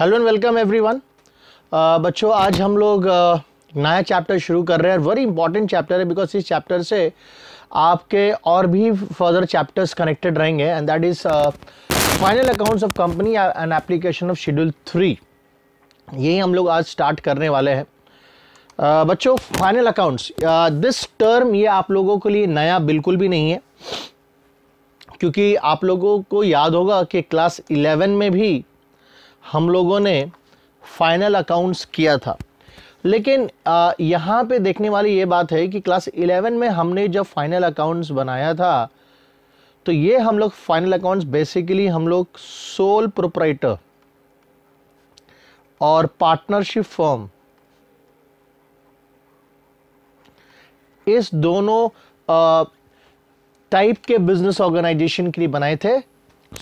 Hello and welcome everyone बच्चों आज हम लोग uh, नया चैप्टर शुरू कर रहे हैं वेरी इंपॉर्टेंट चैप्टर है बिकॉज इस चैप्टर से आपके और भी फर्दर चैप्टर्स कनेक्टेड रहेंगे and that is final accounts of company and application of schedule three यही हम लोग आज स्टार्ट करने वाले हैं uh, बच्चों फाइनल अकाउंट्स दिस टर्म ये आप लोगों के लिए नया बिल्कुल भी नहीं है क्योंकि आप लोगों को याद होगा कि क्लास 11 में भी हम लोगों ने फाइनल अकाउंट्स किया था लेकिन यहाँ पे देखने वाली ये बात है कि क्लास 11 में हमने जब फाइनल अकाउंट्स बनाया था तो ये हम लोग फाइनल अकाउंट्स बेसिकली हम लोग सोल प्रोपराइटर और पार्टनरशिप फॉर्म इस दोनों टाइप के बिजनेस ऑर्गेनाइजेशन के लिए बनाए थे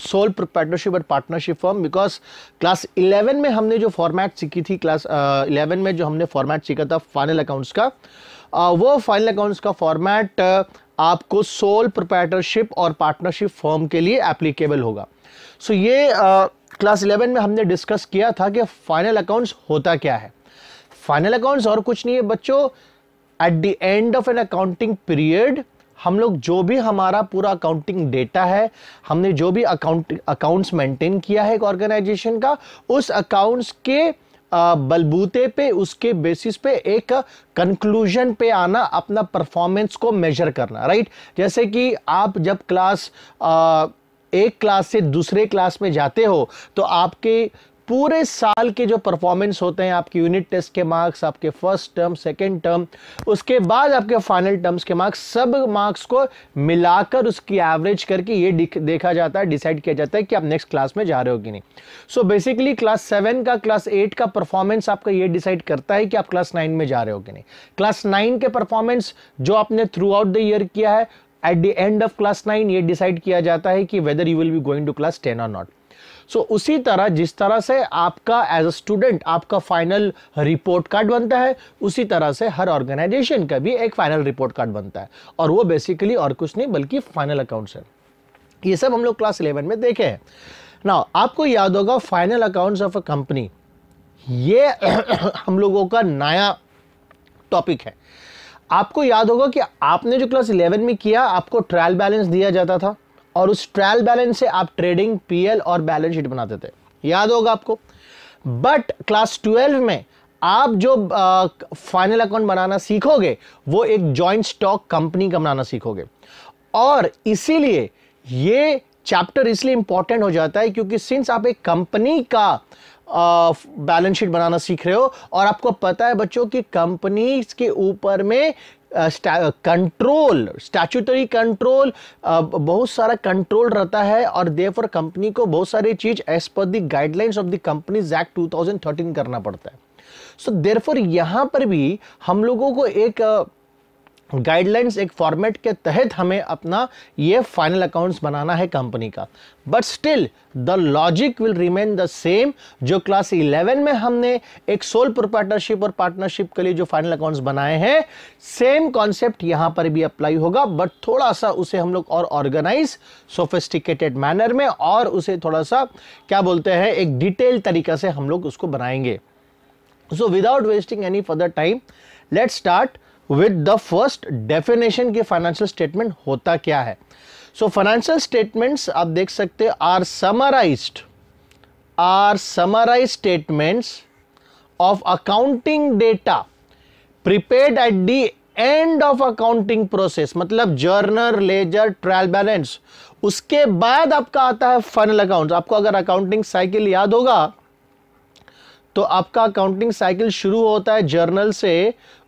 सोल प्रोप्रेटरशिप और पार्टनरशिप फॉर्म बिकॉज क्लास 11 में हमने जो फॉर्मेट सीखी थी क्लास uh, 11 में जो हमने फॉर्मेट सीखा था फाइनल अकाउंट्स का uh, वो फाइनल अकाउंट्स का फॉर्मेट uh, आपको सोल प्रोप्राइटरशिप और पार्टनरशिप फॉर्म के लिए एप्लीकेबल होगा सो so, ये क्लास uh, 11 में हमने डिस्कस किया था कि फाइनल अकाउंट्स होता क्या है फाइनल अकाउंट्स और कुछ नहीं है बच्चों at the end of an accounting period हम लोग जो भी हमारा पूरा अकाउंटिंग डेटा है हमने जो भी अकाउंट अकाउंट्स मेंटेन किया है एक ऑर्गेनाइजेशन का उस अकाउंट्स के बलबूते पे उसके बेसिस पे एक कंक्लूजन पे आना अपना परफॉर्मेंस को मेजर करना राइट जैसे कि आप जब क्लास आ, एक क्लास से दूसरे क्लास में जाते हो तो आपके पूरे साल के जो परफॉर्मेंस होते हैं आपके यूनिट टेस्ट के मार्क्स आपके फर्स्ट टर्म सेकेंड टर्म उसके बाद आपके फाइनल टर्म्स के मार्क्स सब मार्क्स को मिलाकर उसकी एवरेज करके ये देखा जाता है डिसाइड किया जाता है कि आप नेक्स्ट क्लास में जा रहे हो कि नहीं सो बेसिकली क्लास सेवन का क्लास एट का परफॉर्मेंस आपका ये डिसाइड करता है कि आप क्लास नाइन में जा रहे हो कि नहीं क्लास नाइन के परफॉर्मेंस जो आपने थ्रू आउट द ईयर किया है at the end of class nine ये डिसाइड किया जाता है कि whether you will be going to class ten और नॉट सो so, उसी तरह जिस तरह से आपका एज अ स्टूडेंट आपका फाइनल रिपोर्ट कार्ड बनता है उसी तरह से हर ऑर्गेनाइजेशन का भी एक फाइनल रिपोर्ट कार्ड बनता है और वो बेसिकली और कुछ नहीं बल्कि फाइनल अकाउंट्स है ये सब हम लोग क्लास इलेवन में देखे हैं ना आपको याद होगा final accounts of a company ये हम लोगों का नया टॉपिक है आपको याद होगा कि आपने जो क्लास इलेवन में किया आपको ट्रायल बैलेंस दिया जाता था और उस ट्रायल बैलेंस से आप ट्रेडिंग पीएल और बैलेंस शीट बनाते थे याद होगा आपको बट क्लास ट्वेल्व में आप जो फाइनल अकाउंट बनाना सीखोगे वो एक जॉइंट स्टॉक कंपनी का बनाना सीखोगे और इसीलिए ये चैप्टर इसलिए इंपॉर्टेंट हो जाता है क्योंकि सिंस आप एक कंपनी का बैलेंस शीट बनाना सीख रहे हो और आपको पता है बच्चों कि कंपनीज के ऊपर में कंट्रोल स्टैचूटरी कंट्रोल बहुत सारा कंट्रोल रहता है और फॉर कंपनी को बहुत सारी चीज एज पर the guidelines of the companies act 2013 करना पड़ता है सो so, देरफोर यहां पर भी हम लोगों को एक uh, गाइडलाइंस एक फॉर्मेट के तहत हमें अपना ये फाइनल अकाउंट्स बनाना है कंपनी का but still the logic will remain the same जो क्लास 11 में हमने एक सोल प्रोपार्टनरशिप और पार्टनरशिप के लिए जो फाइनल अकाउंट्स बनाए हैं सेम कॉन्सेप्ट यहां पर भी अप्लाई होगा बट थोड़ा सा उसे हम लोग और ऑर्गेनाइज सोफेस्टिकेटेड मैनर में और उसे थोड़ा सा क्या बोलते हैं एक डिटेल तरीका से हम लोग उसको बनाएंगे so without wasting any further time let start with the first definition की फाइनेंशियल स्टेटमेंट होता क्या है सो फाइनेंशियल स्टेटमेंट्स आप देख सकते are summarized are summarize statements of accounting data prepared at the end of accounting process मतलब journal ledger trial balance उसके बाद आपका आता है फाइनल अकाउंट आपको अगर अकाउंटिंग साइकिल याद होगा तो आपका अकाउंटिंग साइकिल शुरू होता है जर्नल से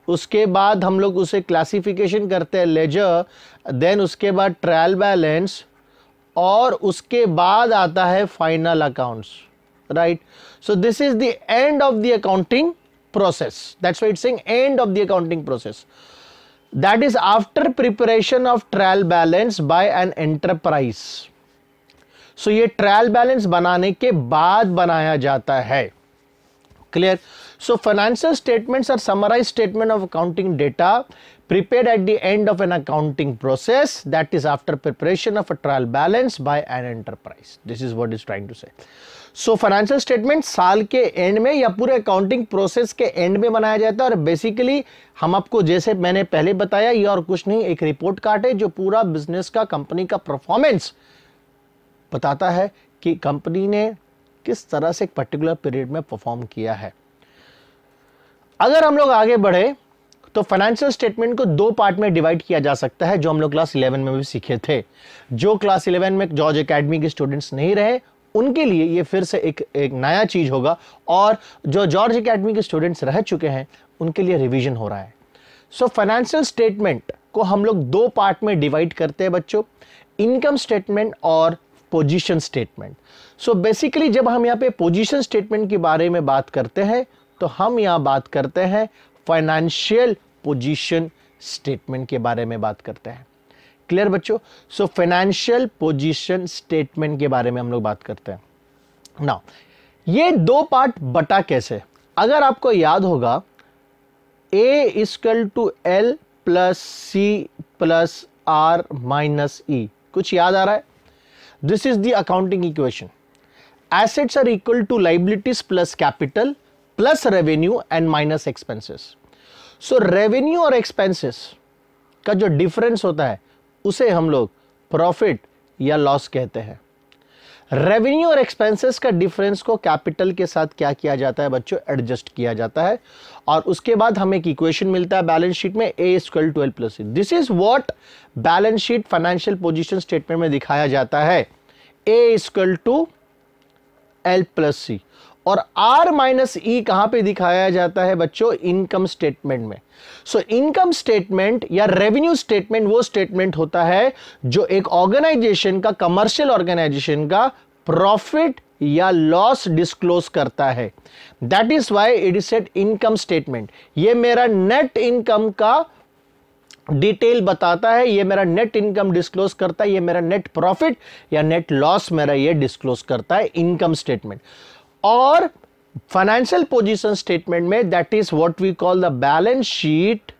उसके बाद हम लोग उसे क्लासिफिकेशन करते हैं लेजर देन उसके बाद ट्रायल बैलेंस और उसके बाद आता है final accounts right so this is the end of the accounting process that's white sing end of the accounting process that is after preparation of trial balance by an enterprise so ये trial balance बनाने के बाद बनाया जाता है clear So financial statements are summarized statement of accounting data prepared at the end of an accounting process that is after preparation of a trial balance by an enterprise. This is what is trying to say. So financial statement साल के and में या पूरे accounting process के and में बनाया जाता है और बेसिकली हम आपको जैसे मैंने पहले बताया ये और कुछ नहीं एक रिपोर्ट कार्ड है जो पूरा बिजनेस का कंपनी का परफॉर्मेंस बताता है कि कंपनी ने किस तरह से एक पर्टिकुलर पीरियड में परफॉर्म किया है अगर हम लोग आगे बढ़े तो फाइनेंशियल स्टेटमेंट को दो पार्ट में डिवाइड किया जा सकता है जो हम लोग क्लास 11 में भी सीखे थे जो क्लास 11 में जॉर्ज एकेडमी के स्टूडेंट्स नहीं रहे उनके लिए ये फिर से एक एक नया चीज होगा और जो जॉर्ज एकेडमी के स्टूडेंट्स रह चुके हैं उनके लिए रिविजन हो रहा है सो फाइनेंशियल स्टेटमेंट को हम लोग दो पार्ट में डिवाइड करते हैं बच्चों इनकम स्टेटमेंट और पोजिशन स्टेटमेंट सो बेसिकली जब हम यहाँ पे पोजिशन स्टेटमेंट के बारे में बात करते हैं तो हम यहां बात करते हैं फाइनेंशियल पोजीशन स्टेटमेंट के बारे में बात करते हैं क्लियर बच्चों सो फाइनेंशियल पोजीशन स्टेटमेंट के बारे में हम लोग बात करते हैं ना ये दो पार्ट बटा कैसे अगर आपको याद होगा A equal to L plus C plus R minus E कुछ याद आ रहा है this is the accounting equation assets are equal to liabilities plus capital plus revenue and minus expenses so revenue और एक्सपेंसेस का जो डिफरेंस होता है उसे हम लोग प्रॉफिट या लॉस कहते हैं रेवेन्यू और एक्सपेंसेस का डिफरेंस को कैपिटल के साथ क्या किया जाता है बच्चों एडजस्ट किया जाता है और उसके बाद हमें एक इक्वेशन मिलता है बैलेंस शीट में A equal twelve plus this is what balance sheet financial position statement में दिखाया जाता है A equal to L plus C और आर माइनस ई कहां पे दिखाया जाता है बच्चों इनकम स्टेटमेंट में सो इनकम स्टेटमेंट या रेवेन्यू स्टेटमेंट वो स्टेटमेंट होता है जो एक ऑर्गेनाइजेशन का कमर्शियल ऑर्गेनाइजेशन का प्रॉफिट या लॉस डिस्क्लोज करता है that is why it is said income statement ये मेरा नेट इनकम का डिटेल बताता है ये मेरा नेट इनकम डिस्क्लोज करता है ये मेरा नेट प्रॉफिट या नेट लॉस मेरा ये डिस्क्लोज करता है इनकम स्टेटमेंट और फाइनेंशियल पोजीशन स्टेटमेंट में that is what we call the balance sheet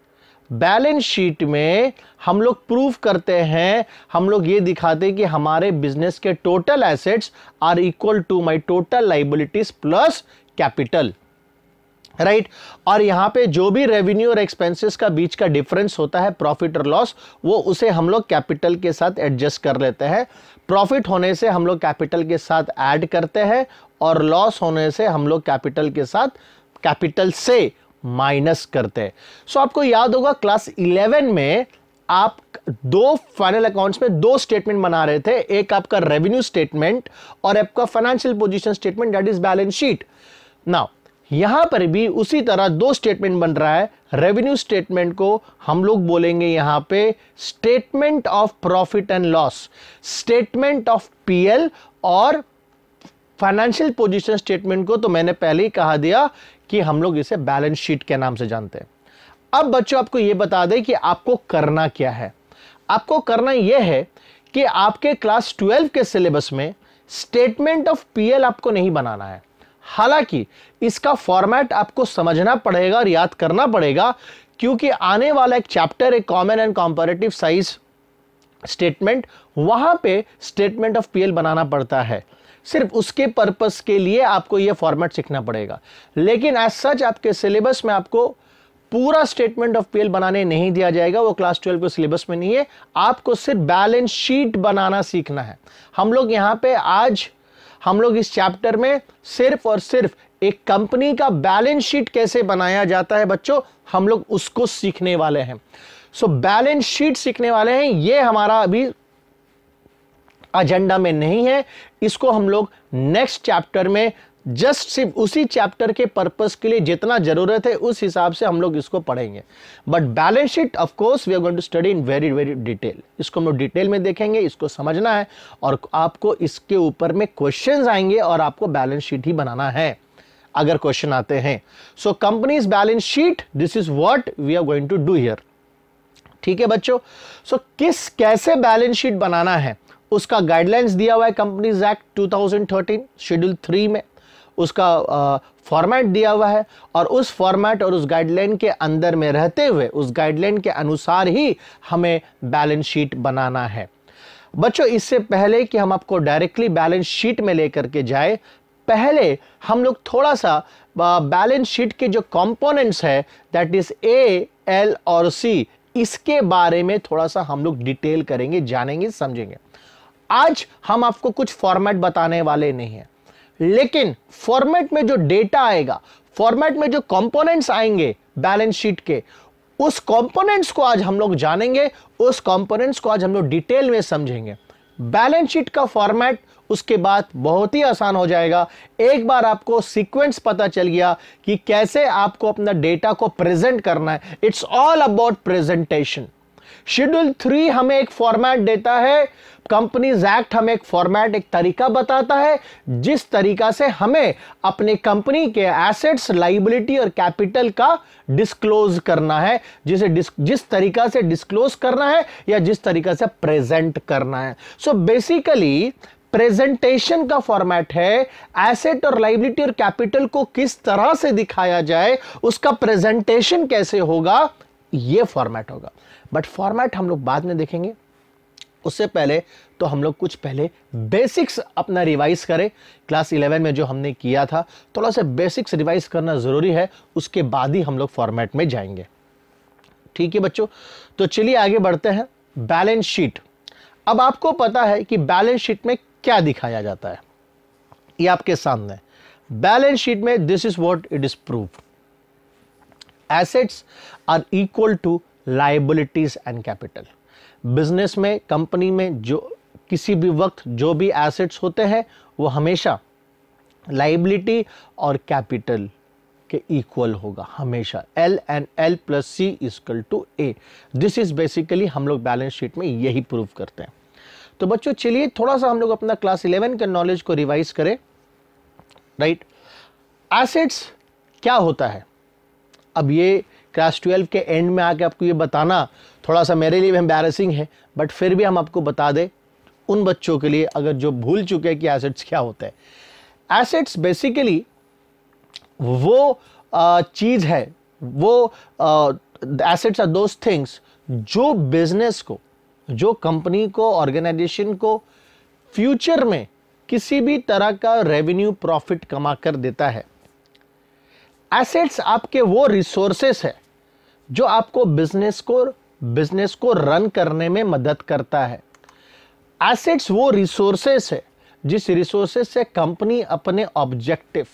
balance sheet में हम लोग प्रूफ करते हैं हम लोग ये दिखाते हैं कि हमारे बिजनेस के total assets are equal to my total liabilities plus capital right right? और यहां पे जो भी रेवेन्यू और एक्सपेंसेस का बीच का डिफरेंस होता है प्रॉफिट और लॉस वो उसे हम लोग कैपिटल के साथ एडजस्ट कर लेते हैं प्रॉफिट होने से हम लोग कैपिटल के साथ ऐड करते हैं और लॉस होने से हम लोग कैपिटल के साथ कैपिटल से माइनस करते हैं सो so, आपको याद होगा क्लास 11 में आप दो फाइनल अकाउंट्स में दो स्टेटमेंट बना रहे थे एक आपका रेवेन्यू स्टेटमेंट और आपका financial position statement that is balance sheet now यहां पर भी उसी तरह दो स्टेटमेंट बन रहा है रेवेन्यू स्टेटमेंट को हम लोग बोलेंगे यहां पे statement of profit and loss statement of PL और फाइनेंशियल पोजीशन स्टेटमेंट को तो मैंने पहले ही कहा दिया कि हम लोग इसे बैलेंस शीट के नाम से जानते हैं अब बच्चों आपको यह बता दें कि आपको करना क्या है आपको करना यह है कि आपके क्लास ट्वेल्व के सिलेबस में स्टेटमेंट ऑफ पीएल आपको नहीं बनाना है हालांकि इसका फॉर्मेट आपको समझना पड़ेगा और याद करना पड़ेगा क्योंकि आने वाला एक चैप्टर एक common and comparative size statement वहां पे स्टेटमेंट ऑफ पीएल बनाना पड़ता है सिर्फ उसके पर्पस के लिए आपको यह फॉर्मेट सीखना पड़ेगा लेकिन एज सच आपके सिलेबस में आपको पूरा स्टेटमेंट ऑफ पीएल बनाने नहीं दिया जाएगा वो क्लास ट्वेल्व के सिलेबस में नहीं है आपको सिर्फ बैलेंस शीट बनाना सीखना है हम लोग यहां पे आज हम लोग इस चैप्टर में सिर्फ और सिर्फ एक कंपनी का बैलेंस शीट कैसे बनाया जाता है बच्चों हम लोग उसको सीखने वाले हैं सो बैलेंस शीट सीखने वाले हैं ये हमारा अभी एजेंडा में नहीं है इसको हम लोग नेक्स्ट चैप्टर में जस्ट सिर्फ उसी चैप्टर के पर्पस के लिए जितना जरूरत है उस हिसाब से हम लोग इसको पढ़ेंगे but balance sheet of course we are going to study in very very detail इसको हम लोग डिटेल में देखेंगे इसको समझना है और आपको इसके ऊपर में क्वेश्चन आएंगे और आपको बैलेंस शीट ही बनाना है अगर क्वेश्चन आते हैं so companies balance sheet this is what we are going to do here ठीक है बच्चों सो so, किस कैसे बैलेंस शीट बनाना है उसका गाइडलाइंस दिया हुआ है कंपनीज एक्ट 2013 शेड्यूल थ्री में उसका फॉर्मेट दिया हुआ है और उस फॉर्मेट और उस गाइडलाइन के अंदर में रहते हुए उस गाइडलाइन के अनुसार ही हमें बैलेंस शीट बनाना है बच्चों इससे पहले कि हम आपको डायरेक्टली बैलेंस शीट में लेकर के जाए पहले हम लोग थोड़ा सा बैलेंस शीट के जो कंपोनेंट्स है दैट इज ए एल और सी इसके बारे में थोड़ा सा हम लोग डिटेल करेंगे जानेंगे समझेंगे आज हम आपको कुछ फॉर्मेट बताने वाले नहीं हैं लेकिन फॉर्मेट में जो डेटा आएगा फॉर्मेट में जो कंपोनेंट्स आएंगे बैलेंस शीट के उस कंपोनेंट्स को आज हम लोग जानेंगे उस कंपोनेंट्स को आज हम लोग डिटेल में समझेंगे बैलेंस शीट का फॉर्मेट उसके बाद बहुत ही आसान हो जाएगा एक बार आपको सीक्वेंस पता चल गया कि कैसे आपको अपना डेटा को प्रेजेंट करना है it's all about presentation schedule three हमें एक फॉर्मेट देता है कंपनीज एक्ट हमें एक फॉर्मेट एक तरीका बताता है जिस तरीका से हमें अपने कंपनी के एसेट्स लाइबिलिटी और कैपिटल का डिस्क्लोज करना है जिसे जिस तरीका से डिस्क्लोज करना है या जिस तरीका से प्रेजेंट करना है सो बेसिकली प्रेजेंटेशन का फॉर्मेट है एसेट और लाइबिलिटी और कैपिटल को किस तरह से दिखाया जाए उसका प्रेजेंटेशन कैसे होगा यह फॉर्मेट होगा बट फॉर्मेट हम लोग बाद में देखेंगे उससे पहले तो हम लोग कुछ पहले बेसिक्स अपना रिवाइज करें क्लास 11 में जो हमने किया था थोड़ा सा बेसिक्स रिवाइज करना ज़रूरी है उसके बाद ही हम लोग फॉर्मेट में जाएंगे ठीक है बच्चों तो चलिए आगे बढ़ते हैं बैलेंस शीट अब आपको पता है कि बैलेंस शीट में क्या दिखाया जाता है ये आपके सामने बैलेंस शीट में this is what it is proof assets are equal to liabilities and capital business में कंपनी में जो किसी भी वक्त जो भी एसेट्स होते हैं वो हमेशा लाइबिलिटी और कैपिटल के इक्वल होगा हमेशा L and L plus C equal to A this is basically हम लोग बैलेंस शीट में यही प्रूव करते हैं तो बच्चों चलिए थोड़ा सा हम लोग अपना क्लास इलेवन के नॉलेज को रिवाइज करें राइट एसेट्स क्या होता है अब ये क्लास ट्वेल्व के एंड में आके आपको ये बताना थोड़ा सा मेरे लिए भी एम्बेरसिंग है बट फिर भी हम आपको बता दें उन बच्चों के लिए अगर जो भूल चुके हैं कि एसेट्स क्या होता है एसेट्स बेसिकली वो चीज़ है वो एसेट्स आर दोज थिंग्स जो बिजनेस को जो कंपनी को ऑर्गेनाइजेशन को फ्यूचर में किसी भी तरह का रेवेन्यू प्रॉफिट कमा कर देता है एसेट्स आपके वो रिसोर्सेस है जो आपको बिजनेस को बिजनेस को रन करने में मदद करता है एसेट्स वो रिसोर्सेस है जिस रिसोर्सेस से कंपनी अपने ऑब्जेक्टिव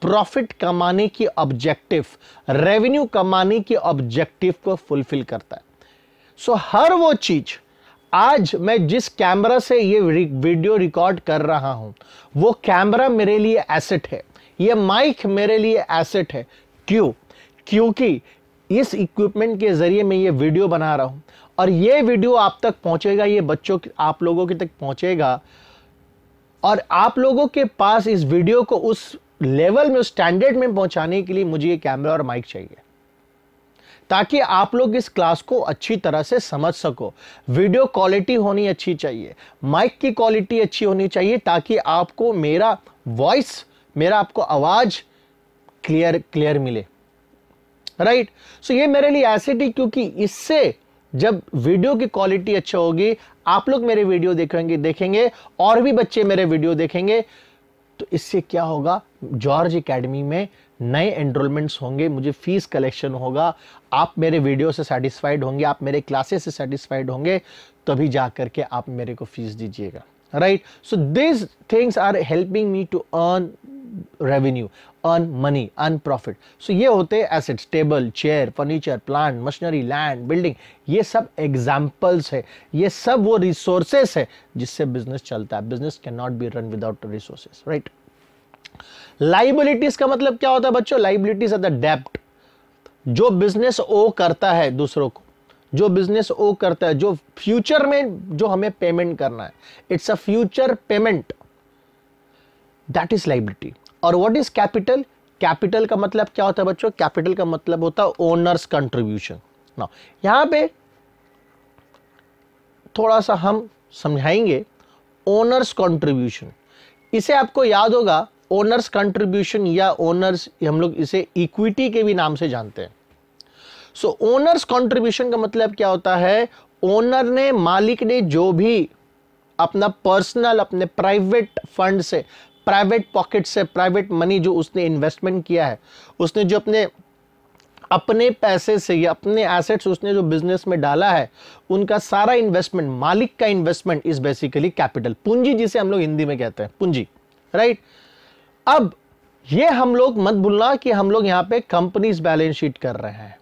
प्रॉफिट कमाने की ऑब्जेक्टिव रेवेन्यू कमाने की ऑब्जेक्टिव को फुलफिल करता है सो so, हर वो चीज आज मैं जिस कैमरा से ये वीडियो रिकॉर्ड कर रहा हूं वो कैमरा मेरे लिए एसेट है ये माइक मेरे लिए एसेट है क्यों क्योंकि इस इक्विपमेंट के ज़रिए मैं ये वीडियो बना रहा हूँ और ये वीडियो आप तक पहुँचेगा ये बच्चों आप लोगों के तक पहुँचेगा और आप लोगों के पास इस वीडियो को उस लेवल में उस स्टैंडर्ड में पहुंचाने के लिए मुझे ये कैमरा और माइक चाहिए ताकि आप लोग इस क्लास को अच्छी तरह से समझ सको वीडियो क्वालिटी होनी अच्छी चाहिए माइक की क्वालिटी अच्छी होनी चाहिए ताकि आपको मेरा वॉइस मेरा आपको आवाज़ क्लियर क्लियर मिले राइट सो ये मेरे लिए ऐसे ही क्योंकि इससे जब वीडियो की क्वालिटी अच्छी होगी आप लोग मेरे वीडियो देखेंगे देखेंगे और भी बच्चे मेरे वीडियो देखेंगे तो इससे क्या होगा जॉर्ज एकेडमी में नए एनरोलमेंट्स होंगे मुझे फीस कलेक्शन होगा आप मेरे वीडियो से सेटिस्फाइड होंगे आप मेरे क्लासेस से सेटिस्फाइड होंगे तभी जा करके आप मेरे को फीस दीजिएगा right so this things are helping me to earn revenue earn money earn profit so ये होते हैं assets table chair furniture plant machinery land building ये सब एग्जाम्पल्स है ये सब वो रिसोर्सेस है जिससे बिजनेस चलता है business can not be run without resources right liabilities का मतलब क्या होता है बच्चों लाइबिलिटीज आर द डेप्ट जो बिजनेस ओ करता है दूसरों को जो बिजनेस ओ करता है जो फ्यूचर में जो हमें पेमेंट करना है it's a future payment that is liability और व्हाट इज कैपिटल कैपिटल का मतलब क्या होता है बच्चों कैपिटल का मतलब होता है ओनर्स कंट्रीब्यूशन ना यहां पे थोड़ा सा हम समझाएंगे ओनर्स कंट्रीब्यूशन इसे आपको याद होगा ओनर्स कंट्रीब्यूशन या ओनर्स हम लोग इसे इक्विटी के भी नाम से जानते हैं सो ओनर्स कंट्रीब्यूशन का मतलब क्या होता है ओनर ने मालिक ने जो भी अपना पर्सनल अपने प्राइवेट फंड से प्राइवेट पॉकेट से प्राइवेट मनी जो उसने इन्वेस्टमेंट किया है उसने जो अपने अपने पैसे से या अपने एसेट्स उसने जो बिजनेस में डाला है उनका सारा इन्वेस्टमेंट मालिक का इन्वेस्टमेंट इज बेसिकली कैपिटल पूंजी जिसे हम लोग हिंदी में कहते हैं पूंजी राइट अब ये हम लोग मत भूलना कि हम लोग यहां पे कंपनीज बैलेंस शीट कर रहे हैं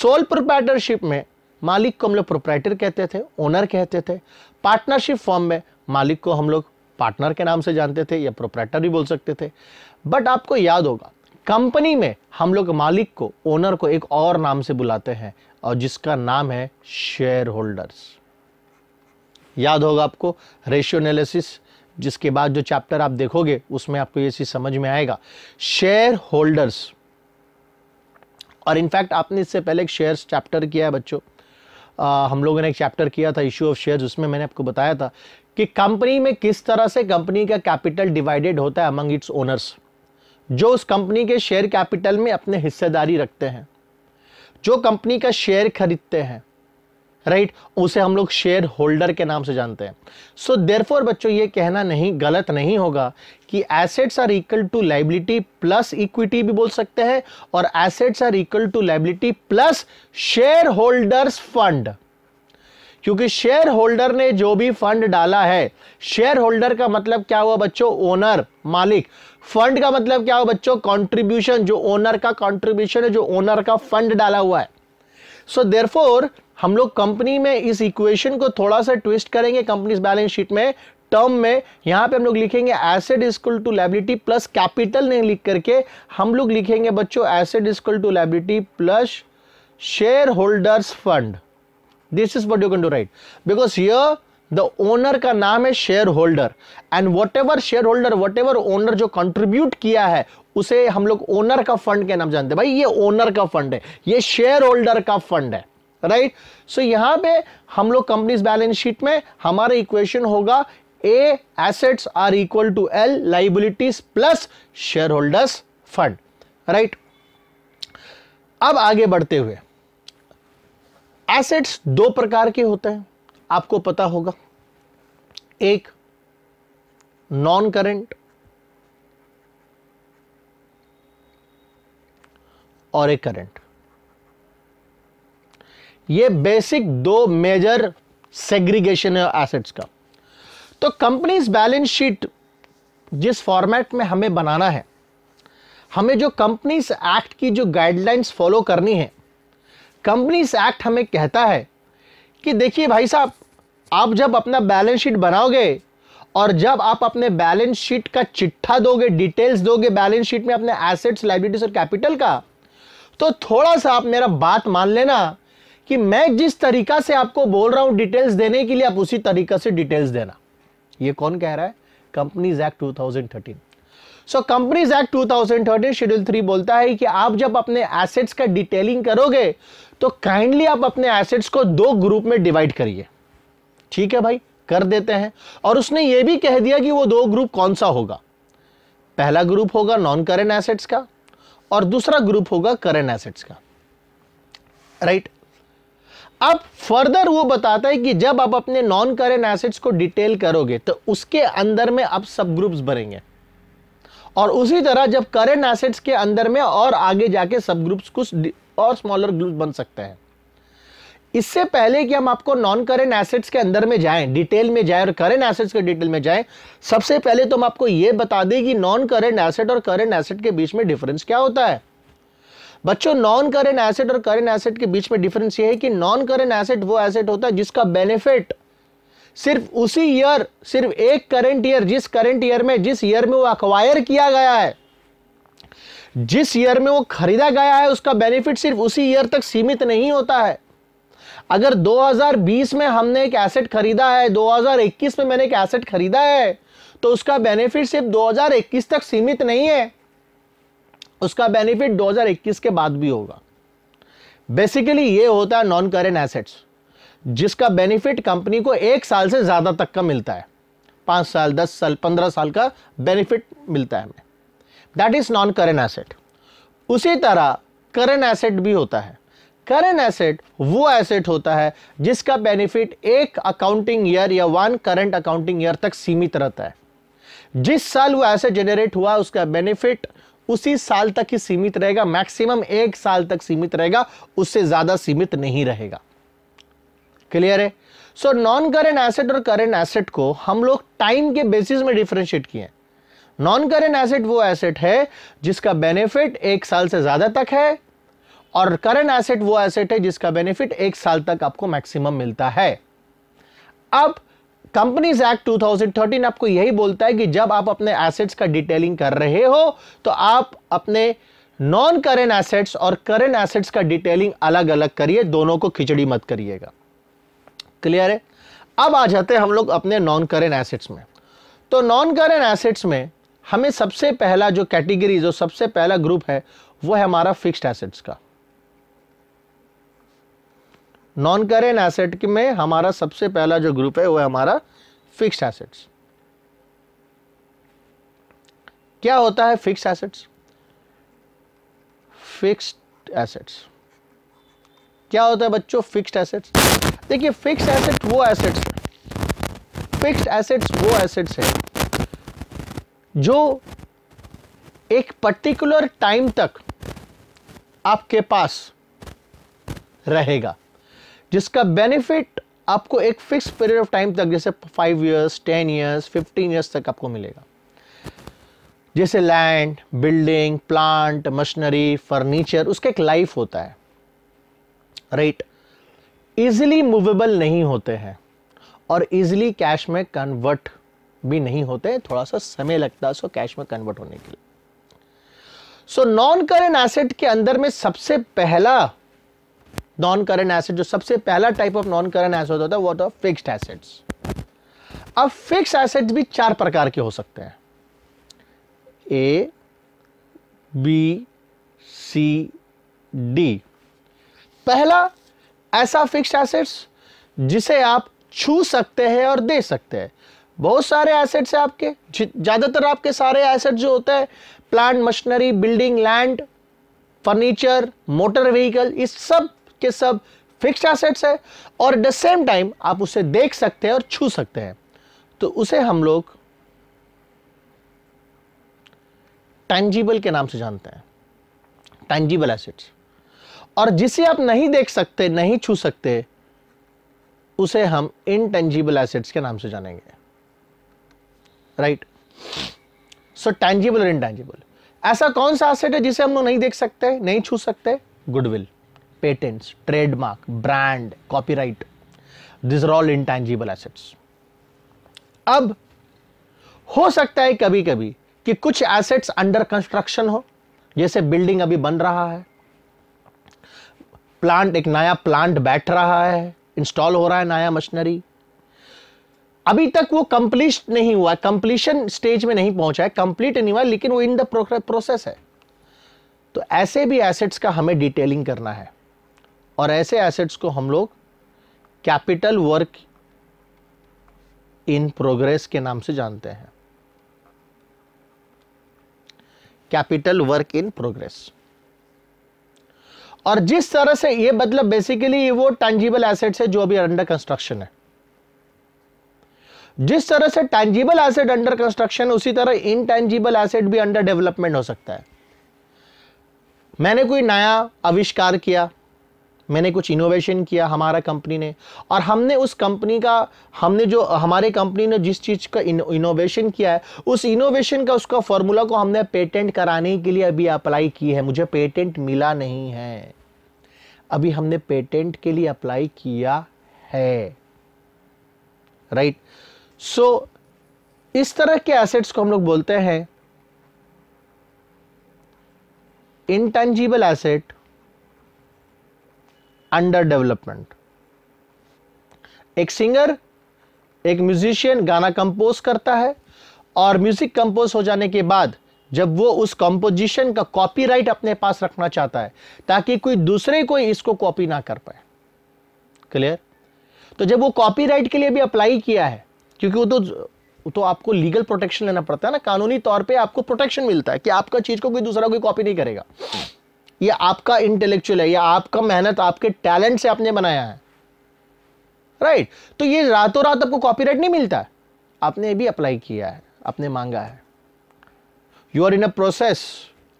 सोल प्रोप्राइटरशिप में मालिक को हम लोग प्रोप्राइटर कहते थे ओनर कहते थे पार्टनरशिप फॉर्म में मालिक को हम लोग पार्टनर के नाम से जानते थे या प्रोप्रेटर भी बोल सकते थे बट आपको याद होगा कंपनी में हम लोग मालिक को ओनर को एक और नाम से बुलाते हैं और जिसका नाम है शेयर होल्डर्स याद होगा आपको रेशियो एनालिसिस जिसके बाद जो चैप्टर आप देखोगे उसमें आपको ये चीज समझ में आएगा शेयर होल्डर्स और इनफैक्ट आपने इससे पहले एक शेयर्स चैप्टर किया है बच्चों हम लोगों ने एक चैप्टर किया था इश्यू ऑफ शेयर्स उसमें मैंने आपको बताया था कि कंपनी में किस तरह से कंपनी का कैपिटल डिवाइडेड होता है अमंग इट्स ओनर्स जो उस कंपनी के शेयर कैपिटल में अपने हिस्सेदारी रखते हैं जो कंपनी का शेयर खरीदते हैं राइट right? उसे हम लोग शेयर होल्डर के नाम से जानते हैं सो देरफोर बच्चों ये कहना नहीं गलत नहीं होगा कि assets are equal to liability plus equity भी बोल सकते हैं और assets are equal to liability plus share holders fund क्योंकि शेयर होल्डर ने जो भी फंड डाला है शेयर होल्डर का मतलब क्या हुआ बच्चों ओनर मालिक फंड का मतलब क्या हुआ बच्चों कंट्रीब्यूशन जो ओनर का कंट्रीब्यूशन है जो ओनर का फंड डाला हुआ है सो so, देरफोर हम लोग कंपनी में इस इक्वेशन को थोड़ा सा ट्विस्ट करेंगे कंपनी बैलेंस शीट में टर्म में यहां पे हम लोग लिखेंगे assets equal to liability plus capital ने लिख करके हम लोग लिखेंगे बच्चों assets equal to liability plus share holders fund this is what you can do right because here the owner का नाम है share holder and whatever share holder whatever owner जो कंट्रीब्यूट किया है उसे हम लोग ओनर का फंड के नाम जानते हैं भाई ये ओनर का फंड है ये शेयर होल्डर का फंड है राइट सो so, यहां पे हम लोग कंपनी बैलेंस शीट में हमारा इक्वेशन होगा A assets are equal to L liabilities plus share holders fund right अब आगे बढ़ते हुए एसेट्स दो प्रकार के होते हैं आपको पता होगा एक नॉन करेंट और एक करंट ये बेसिक दो मेजर सेग्रीगेशन है एसेट्स का तो कंपनीज बैलेंस शीट जिस फॉर्मेट में हमें बनाना है हमें जो कंपनीज एक्ट की जो गाइडलाइंस फॉलो करनी है कंपनीज एक्ट हमें कहता है कि देखिए भाई साहब आप जब अपना बैलेंस शीट बनाओगे और जब आप अपने बैलेंस शीट का चिट्ठा दोगे डिटेल्स दोगे बैलेंस शीट में अपने एसेट्स लाइबिलिटीज और कैपिटल का तो थोड़ा सा आप मेरा बात मान लेना कि मैं जिस तरीका से आपको बोल रहा हूं डिटेल्स देने के लिए आप उसी तरीका से डिटेल्स देना ये कौन कह रहा है companies act 2013 so companies act 2013 schedule three बोलता है कि आप जब अपने एसेट्स का डिटेलिंग करोगे तो काइंडली आप अपने एसेट्स को दो ग्रुप में डिवाइड करिए ठीक है भाई कर देते हैं और उसने ये भी कह दिया कि वो दो ग्रुप कौन सा होगा पहला ग्रुप होगा नॉन करेंट एसेट्स का और दूसरा ग्रुप होगा करेंट एसेट्स का राइट अब फर्दर वो बताता है कि जब आप अपने नॉन करेंट एसेट्स को डिटेल करोगे तो उसके अंदर में आप सब ग्रुप्स बनेंगे और उसी तरह जब करेंट एसेट्स के अंदर में और आगे जाके सब ग्रुप्स कुछ और स्मॉलर ग्रुप बन सकते हैं इससे पहले कि हम आपको नॉन करेंट एसेट्स के अंदर में जाएं डिटेल में जाएं और करेंट एसेट्स के डिटेल में जाएं सबसे पहले तो हम आपको यह बता दें कि नॉन करेंट एसेट और करेंट एसेट के बीच में डिफरेंस क्या होता है बच्चों नॉन करेंट एसेट और करेंट एसेट के बीच में डिफरेंस ये है कि नॉन करेंट एसेट वो एसेट होता है जिसका बेनिफिट सिर्फ उसी ईयर सिर्फ एक करंट ईयर जिस करंट ईयर में जिस ईयर में वो अक्वायर किया गया है जिस ईयर में वो खरीदा गया है उसका बेनिफिट सिर्फ उसी ईयर तक सीमित नहीं होता है अगर 2020 में हमने एक एसेट खरीदा है 2021 में मैंने एक एसेट खरीदा है तो उसका बेनिफिट सिर्फ 2021 तक सीमित नहीं है उसका बेनिफिट 2021 के बाद भी होगा बेसिकली ये होता है नॉन करेंट एसेट्स जिसका बेनिफिट कंपनी को एक साल से ज़्यादा तक का मिलता है पांच साल दस साल पंद्रह साल का बेनिफिट मिलता है हमें that is non current asset उसी तरह करेंट एसेट भी होता है करेंट एसेट वो एसेट होता है जिसका बेनिफिट एक अकाउंटिंग ईयर या वन करंट अकाउंटिंग ईयर तक सीमित रहता है जिस साल वो एसेट जनरेट हुआ उसका बेनिफिट उसी साल तक ही सीमित रहेगा मैक्सिमम एक साल तक सीमित रहेगा उससे ज़्यादा सीमित नहीं रहेगा क्लियर है सो नॉन करेंट एसेट और करेंट एसेट को हम लोग टाइम के बेसिस में डिफ्रेंशिएट किए नॉन करेंट एसेट वो एसेट है जिसका बेनिफिट एक साल से ज्यादा तक है और करंट एसेट वो एसेट है जिसका बेनिफिट एक साल तक आपको मैक्सिमम मिलता है अब कंपनीज एक्ट 2013 आपको यही बोलता है कि जब आप अपने एसेट्स का डिटेलिंग कर रहे हो तो आप अपने नॉन करेंट एसेट्स और करेंट एसेट्स का डिटेलिंग अलग अलग करिए दोनों को खिचड़ी मत करिएगा क्लियर है अब आ जाते हैं हम लोग अपने नॉन करेंट एसेट्स में तो नॉन करेंट एसेट्स में हमें सबसे पहला जो कैटेगरी जो सबसे पहला ग्रुप है वो है हमारा फिक्स्ड एसेट्स का नॉन करेंट एसेट में हमारा सबसे पहला जो ग्रुप है वो है हमारा फिक्स्ड एसेट्स क्या होता है फिक्स्ड एसेट्स फिक्स्ड एसेट्स क्या होता है बच्चों फिक्स्ड एसेट्स देखिए फिक्स एसेट्स वो एसेट्स हैं फिक्स्ड एसेट्स वो एसेट्स हैं जो एक पर्टिकुलर टाइम तक आपके पास रहेगा जिसका बेनिफिट आपको एक फिक्स पीरियड ऑफ टाइम तक जैसे five years ten years fifteen years तक आपको मिलेगा जैसे land building plant machinery furniture उसका एक लाइफ होता है राइट right? इजिली मूवेबल नहीं होते हैं और इजिली कैश में कन्वर्ट भी नहीं होते थोड़ा सा समय लगता है सो कैश में कन्वर्ट होने के लिए सो नॉन करेंट एसेट के अंदर में सबसे पहला नॉन करेंट एसेट जो सबसे पहला type of non current asset होता है वो होता है फिक्स्ड एसेट्स अब फिक्स एसेट्स भी चार प्रकार के हो सकते हैं ए बी सी डी पहला ऐसा फिक्स एसेट्स जिसे आप छू सकते हैं और दे सकते हैं बहुत सारे एसेट्स हैं आपके ज़्यादातर आपके सारे एसेट जो होते हैं plant machinery building land furniture motor vehicle इस सब के सब फिक्स एसेट्स है और एट द सेम टाइम आप उसे देख सकते हैं और छू सकते हैं तो उसे हम लोग टेंजिबल के नाम से जानते हैं टेंजिबल एसेट्स और जिसे आप नहीं देख सकते नहीं छू सकते उसे हम इनटेंजिबल एसेट्स के नाम से जानेंगे राइट सो टेंजिबल और इनटेंजिबल ऐसा कौन सा एसेट है जिसे हम लोग नहीं देख सकते नहीं छू सकते goodwill patents trademark brand copyright this are all intangible assets अब हो सकता है कभी कभी कि कुछ एसेट्स अंडर कंस्ट्रक्शन हो जैसे बिल्डिंग अभी बन रहा है प्लांट एक नया प्लांट बैठ रहा है इंस्टॉल हो रहा है नया मशीनरी अभी तक वो कंप्लीट नहीं हुआ कंप्लीशन स्टेज में नहीं पहुंचा है कंप्लीट नहीं हुआ लेकिन वो इन द प्रोसेस है तो ऐसे भी एसेट्स का हमें डिटेलिंग करना है और ऐसे एसेट्स को हम लोग कैपिटल वर्क इन प्रोग्रेस के नाम से जानते हैं कैपिटल वर्क इन प्रोग्रेस और जिस तरह से ये मतलब बेसिकली ये वो टैंजिबल एसेट्स है जो अभी अंडर कंस्ट्रक्शन है जिस तरह से टैंजिबल एसेट अंडर कंस्ट्रक्शन उसी तरह इनटैंजिबल एसेट भी अंडर डेवलपमेंट हो सकता है मैंने कोई नया आविष्कार किया मैंने कुछ इनोवेशन किया हमारा कंपनी ने और हमने उस कंपनी का हमने जो हमारे कंपनी ने जिस चीज़ का इनोवेशन किया है उस इनोवेशन का उसका फॉर्मूला को हमने पेटेंट कराने के लिए अभी अप्लाई की है मुझे पेटेंट मिला नहीं है अभी हमने पेटेंट के लिए अप्लाई किया है राइट right? सो so, इस तरह के एसेट्स को हम लोग बोलते हैं इंटेंजिबल एसेट अंडर डेवलपमेंट एक सिंगर एक म्यूजिशियन गाना कंपोज करता है और म्यूजिक कंपोज हो जाने के बाद जब वो उस कंपोजिशन का कॉपीराइट अपने पास रखना चाहता है ताकि कोई दूसरे कोई इसको कॉपी ना कर पाए क्लियर तो जब वो कॉपीराइट के लिए भी अप्लाई किया है क्योंकि वो तो तो आपको लीगल प्रोटेक्शन लेना पड़ता है ना कानूनी तौर पे आपको प्रोटेक्शन मिलता है कि आपका चीज को कोई दूसरा कोई कॉपी नहीं करेगा ये आपका इंटेलेक्चुअल है ये आपका मेहनत आपके टैलेंट से आपने बनाया है राइट right. तो ये रातों रात आपको कॉपीराइट नहीं मिलता आपने भी अप्लाई किया है आपने मांगा है you are in a process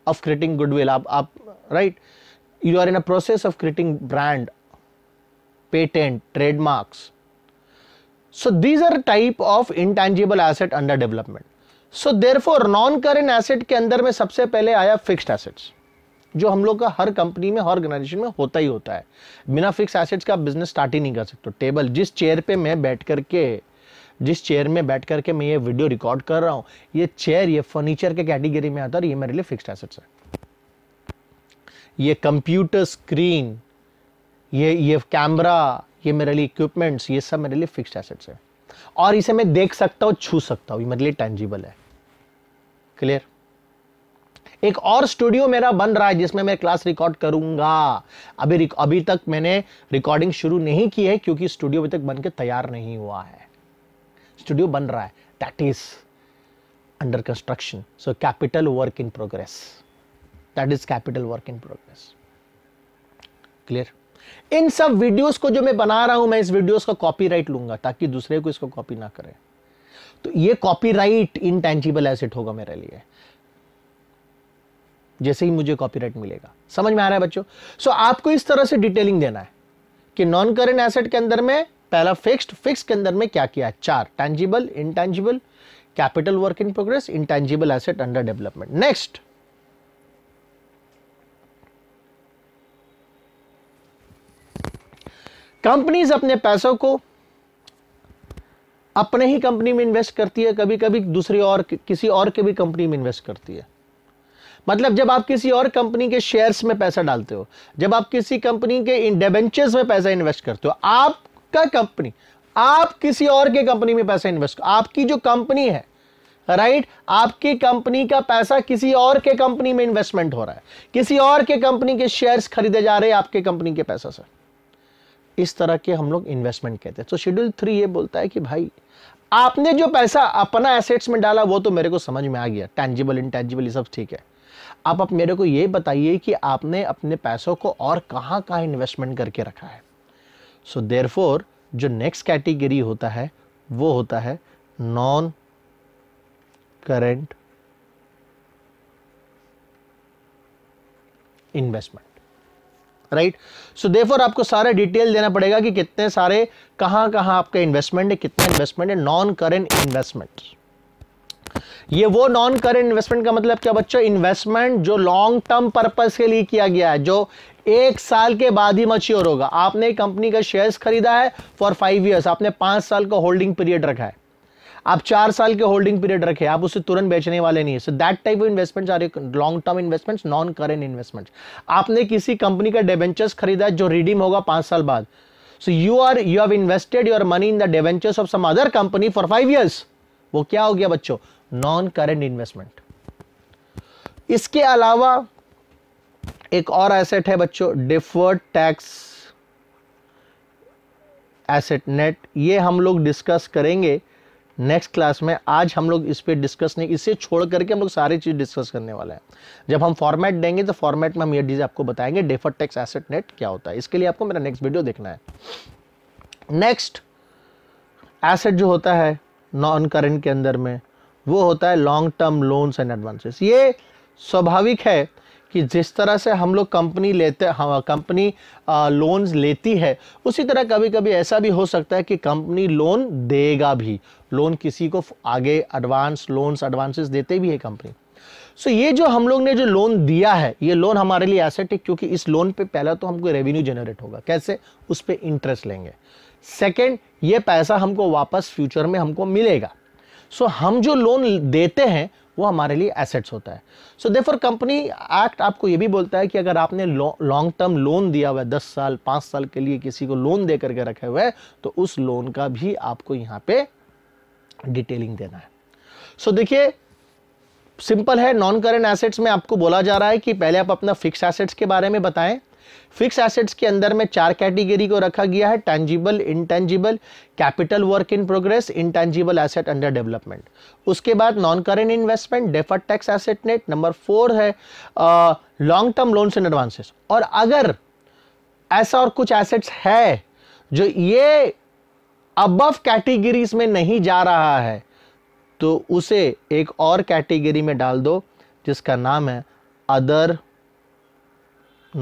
of creating goodwill आप आप right you are in a process of creating brand patent trademarks these are type of intangible asset under development so therefore non current asset के अंदर में सबसे पहले आया fixed assets जो हम लोग का हर कंपनी में हर ऑर्गेनाइजेशन में होता ही होता है बिना फिक्स एसेट्स का बिजनेस स्टार्ट ही नहीं कर सकते टेबल जिस चेयर पे मैं बैठ करके जिस चेयर में बैठ करके मैं ये वीडियो रिकॉर्ड कर रहा हूँ ये चेयर ये फर्नीचर के कैटेगरी में आता है ये मेरे लिए फिक्स एसेट्स है ये कंप्यूटर स्क्रीन ये ये कैमरा ये मेरे लिए इक्विपमेंट्स ये सब मेरे लिए फिक्स एसेट्स है और इसे मैं देख सकता हूँ छू सकता हूँ ये मेरे लिए टेंजिबल है क्लियर एक और स्टूडियो मेरा बन रहा है जिसमें मैं क्लास रिकॉर्ड करूंगा अभी अभी तक मैंने रिकॉर्डिंग शुरू नहीं की है क्योंकि स्टूडियो अभी तक बन के तैयार नहीं हुआ है स्टूडियो बन रहा है that is under construction so capital work in progress that is capital work in progress clear इन सब वीडियोस को जो मैं बना रहा हूं मैं इस वीडियोस का कॉपीराइट लूंगा ताकि दूसरे को इसको कॉपी ना करें तो ये कॉपीराइट इनटेंजिबल एसेट होगा मेरे लिए जैसे ही मुझे कॉपीराइट मिलेगा समझ में आ रहा है बच्चों सो so, आपको इस तरह से डिटेलिंग देना है कि नॉन करेंट एसेट के अंदर में पहला फिक्स्ड फिक्स के अंदर में क्या किया चार tangible intangible capital work in progress intangible asset under development next companies अपने पैसों को अपने ही कंपनी में इन्वेस्ट करती है कभी कभी दूसरी और किसी और के भी कंपनी में इन्वेस्ट करती है मतलब जब आप किसी और कंपनी के शेयर्स में पैसा डालते हो जब आप किसी कंपनी के इंडेबेंचर्स में पैसा इन्वेस्ट करते हो आपका कंपनी आप किसी और के कंपनी में पैसा इन्वेस्ट आपकी जो कंपनी है राइट right? आपकी कंपनी का पैसा किसी और के कंपनी में इन्वेस्टमेंट हो रहा है किसी और के कंपनी के शेयर्स खरीदे जा रहे हैं आपके कंपनी के पैसा से इस तरह के हम लोग इन्वेस्टमेंट कहते हैं तो शेड्यूल थ्री ये बोलता है कि भाई आपने जो पैसा अपना एसेट्स में डाला वो तो मेरे को समझ में आ गया टैंजिबल इंटैंजिबल ये सब ठीक है आप आप मेरे को ये बताइए कि आपने अपने पैसों को और कहाँ कहाँ इन्वेस्टमेंट करके रखा है सो देयरफॉर जो नेक्स्ट कैटेगरी होता है वो होता है non current investment right so therefore आपको सारे डिटेल देना पड़ेगा कि कितने सारे कहां कहां आपका इन्वेस्टमेंट है कितना इन्वेस्टमेंट है नॉन करेंट इन्वेस्टमेंट ये वो नॉन करेंट इन्वेस्टमेंट का मतलब क्या बच्चों इन्वेस्टमेंट जो लॉन्ग टर्म पर्पस के लिए किया गया है जो एक साल के बाद ही मच्योर होगा आपने कंपनी का शेयर्स खरीदा है फॉर फाइव ईयर्स आपने पांच साल का होल्डिंग पीरियड रखा है आप चार साल के होल्डिंग पीरियड रखे आप उसे तुरंत बेचने वाले नहीं है so that type of investments are long term investments non current investments आपने किसी कंपनी का डेवेंचर्स खरीदा है जो रिडीम होगा पांच साल बाद so you are you have invested your money in the debentures of some other company for five years वो क्या हो गया बच्चों नॉन करेंट इन्वेस्टमेंट इसके अलावा एक और एसेट है बच्चों डिफर्ड टैक्स एसेट नेट ये हम लोग डिस्कस करेंगे नेक्स्ट क्लास में आज हम लोग इस पर डिस्कस नहीं इसे छोड़ करके हम लोग सारी चीज़ डिस्कस करने वाले हैं जब हम फॉर्मेट देंगे तो फॉर्मेट में हम ये डीज आपको बताएंगे डेफर टैक्स एसेट नेट क्या होता है इसके लिए आपको मेरा नेक्स्ट वीडियो देखना है नेक्स्ट एसेट जो होता है नॉन करेंट के अंदर में वो होता है long term loans and advances ये स्वाभाविक है कि जिस तरह से हम लोग कंपनी लेते हाँ, कंपनी लोन्स लेती है उसी तरह कभी कभी ऐसा भी हो सकता है कि कंपनी लोन देगा भी लोन किसी को आगे एडवांस लोन्स एडवांसेस देते भी है कंपनी सो so, ये जो हम लोग ने जो लोन दिया है ये लोन हमारे लिए एसेट है क्योंकि इस लोन पे पहला तो हमको रेवेन्यू जनरेट होगा कैसे उस पर इंटरेस्ट लेंगे सेकेंड ये पैसा हमको वापस फ्यूचर में हमको मिलेगा सो so, हम जो लोन देते हैं वो हमारे लिए एसेट्स होता है so therefore company act आपको ये भी बोलता है कि अगर आपने लॉन्ग टर्म लोन दिया हुआ है दस साल पाँच साल के लिए किसी को लोन दे करके रखे हुए तो उस लोन का भी आपको यहाँ पे डिटेलिंग देना है सो so, देखिए सिंपल है नॉन करेंट एसेट्स में आपको बोला जा रहा है कि पहले आप अपना फिक्स एसेट्स के बारे में बताएं फिक्स एसेट्स के अंदर में चार कैटेगरी को रखा गया है tangible intangible capital work in progress intangible asset under development उसके बाद non current investment deferred tax asset net number four है long term loans and advances और अगर ऐसा और कुछ एसेट्स है जो ये अबव कैटेगरीज में नहीं जा रहा है तो उसे एक और कैटेगरी में डाल दो जिसका नाम है अदर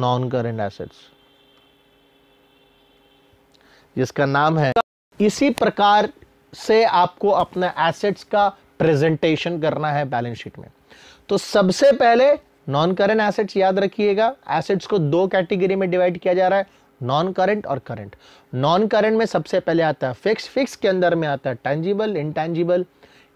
नॉन करेंट एसेट्स जिसका नाम है इसी प्रकार से आपको अपने एसेट्स का प्रेजेंटेशन करना है बैलेंस शीट में तो सबसे पहले नॉन करेंट एसेट्स याद रखिएगा एसेट्स को दो कैटेगरी में डिवाइड किया जा रहा है नॉन करेंट और करेंट नॉन करेंट में सबसे पहले आता है फिक्स फिक्स के अंदर में आता है tangible intangible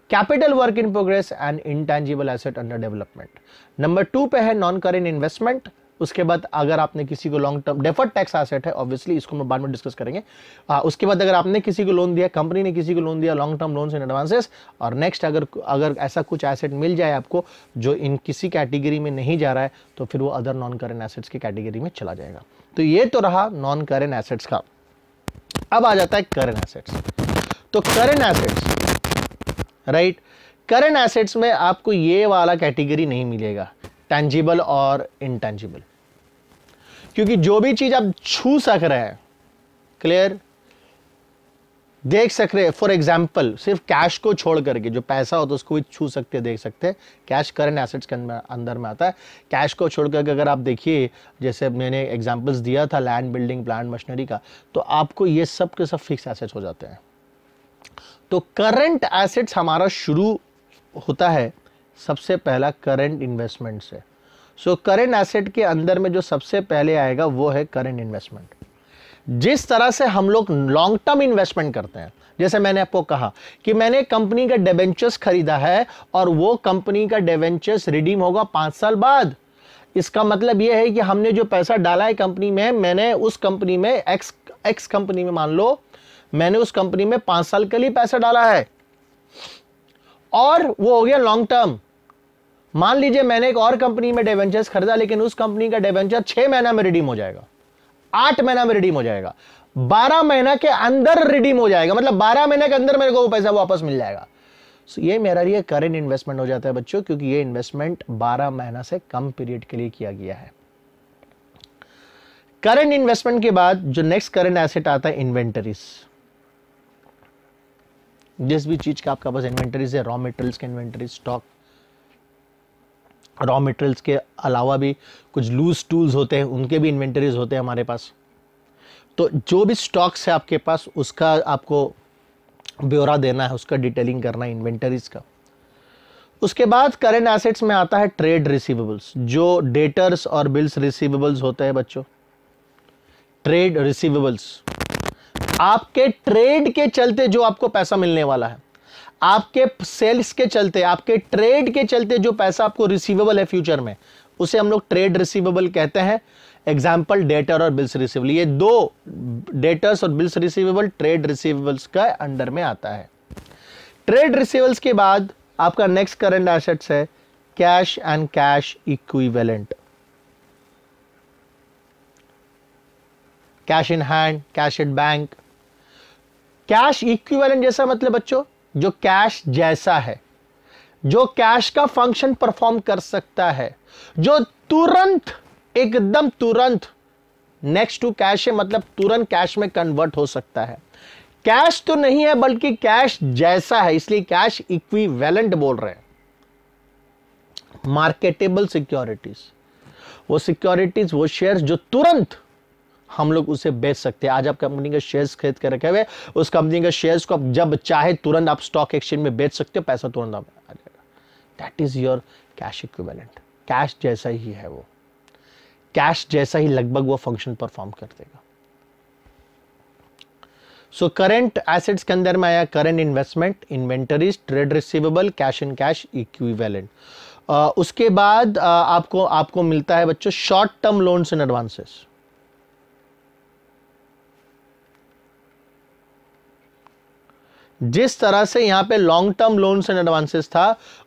capital work in progress and intangible asset under development number two पे है नॉन करेंट इन्वेस्टमेंट उसके बाद अगर आपने किसी को long term deferred tax asset है ऑब्वियसली इसको हम बाद में डिस्कस करेंगे आ, उसके बाद अगर आपने किसी को लोन दिया कंपनी ने किसी को लोन दिया long term loans in advances और नेक्स्ट अगर अगर ऐसा कुछ एसेट मिल जाए आपको जो इन किसी कैटेगरी में नहीं जा रहा है तो फिर वो अदर नॉन करेंट एसेट्स की कैटेगरी में चला जाएगा तो ये तो रहा नॉन करेंट एसेट्स का अब आ जाता है करेंट एसेट्स तो current assets right current assets में आपको ये वाला कैटेगरी नहीं मिलेगा टेंजिबल और इनटेंजिबल क्योंकि जो भी चीज आप छू सक रहे हैं क्लियर देख सक रहे फॉर एग्जाम्पल सिर्फ कैश को छोड़ करके जो पैसा हो तो उसको भी छू सकते देख सकते कैश करंट एसेट्स के अंदर में आता है कैश को छोड़ करके अगर आप देखिए जैसे मैंने एग्जाम्पल्स दिया था लैंड बिल्डिंग प्लांट मशीनरी का तो आपको ये सब के सब फिक्स एसेट्स हो जाते हैं तो करंट एसेट्स हमारा शुरू होता है सबसे पहला करंट इन्वेस्टमेंट से सो करेंट एसेट के अंदर में जो सबसे पहले आएगा वो है करेंट इन्वेस्टमेंट जिस तरह से हम लोग लॉन्ग टर्म इन्वेस्टमेंट करते हैं जैसे मैंने आपको कहा कि मैंने कंपनी का डेवेंचर्स खरीदा है और वो कंपनी का डेवेंचर्स रिडीम होगा पांच साल बाद इसका मतलब ये है कि हमने जो पैसा डाला है कंपनी में मैंने उस कंपनी में एक्स एक्स कंपनी में मान लो मैंने उस कंपनी में पांच साल के लिए पैसा डाला है और वो हो गया लॉन्ग टर्म मान लीजिए मैंने एक और कंपनी में डेवेंचर्स खरीदा लेकिन उस कंपनी का डेवेंचर छह महीना में रिडीम हो जाएगा आठ महीना में रिडीम हो जाएगा बारह महीना के अंदर रिडीम हो जाएगा मतलब बारह महीने के अंदर मेरे को वो पैसा वापस मिल जाएगा सो ये मेरा ये करेंट इन्वेस्टमेंट हो जाता है बच्चों क्योंकि ये इन्वेस्टमेंट बारह महीना से कम पीरियड के लिए किया गया है करेंट इन्वेस्टमेंट के बाद जो नेक्स्ट करेंट एसेट आता है इन्वेंटरीज जिस भी चीज का आपका पास इन्वेंटरीज है रॉ मेटेरियल्स के इन्वेंटरीज स्टॉक रॉ मटेरियल्स के अलावा भी कुछ लूज टूल्स होते हैं उनके भी इन्वेंटरीज होते हैं हमारे पास तो जो भी स्टॉक्स है आपके पास उसका आपको ब्यौरा देना है उसका डिटेलिंग करना है इन्वेंटरीज का उसके बाद करेंट एसेट्स में आता है ट्रेड रिसीवेबल्स जो डेटर्स और बिल्स रिसीवेबल्स होते हैं बच्चों ट्रेड रिसीवेबल्स आपके ट्रेड के चलते जो आपको पैसा मिलने वाला है आपके सेल्स के चलते आपके ट्रेड के चलते जो पैसा आपको रिसीवेबल है फ्यूचर में उसे हम लोग ट्रेड रिसीवेबल कहते हैं एग्जाम्पल डेटर और बिल्स रिसीवेबल ये दो डेटर्स और बिल्स रिसीवेबल ट्रेड रिसीवेबल्स का अंडर में आता है ट्रेड रिसीवेबल्स के बाद आपका नेक्स्ट करंट एसेट्स है cash and cash equivalent cash in hand cash in bank cash equivalent जैसा मतलब बच्चों जो कैश जैसा है जो कैश का फंक्शन परफॉर्म कर सकता है जो तुरंत एकदम तुरंत नेक्स्ट टू कैश है मतलब तुरंत कैश में कन्वर्ट हो सकता है कैश तो नहीं है बल्कि कैश जैसा है इसलिए कैश इक्वी बोल रहे हैं मार्केटेबल सिक्योरिटीज वो सिक्योरिटीज वो शेयर्स जो तुरंत हम लोग उसे बेच सकते हैं आज आप कंपनी के शेयर्स खरीद कर रखे हुए उस कंपनी के शेयर्स को आप जब चाहे तुरंत आप स्टॉक एक्सचेंज में बेच सकते हो पैसा तुरंत आप आ जाएगा that is your cash equivalent cash जैसा ही है वो कैश जैसा ही लगभग वो फंक्शन परफॉर्म कर देगा सो करेंट एसेट्स के अंदर में आया current investment inventories trade receivable cash in cash equivalent उसके बाद uh, आपको आपको मिलता है बच्चों short term loans and advances जिस तरह से यहाँ पे long term loans and advances था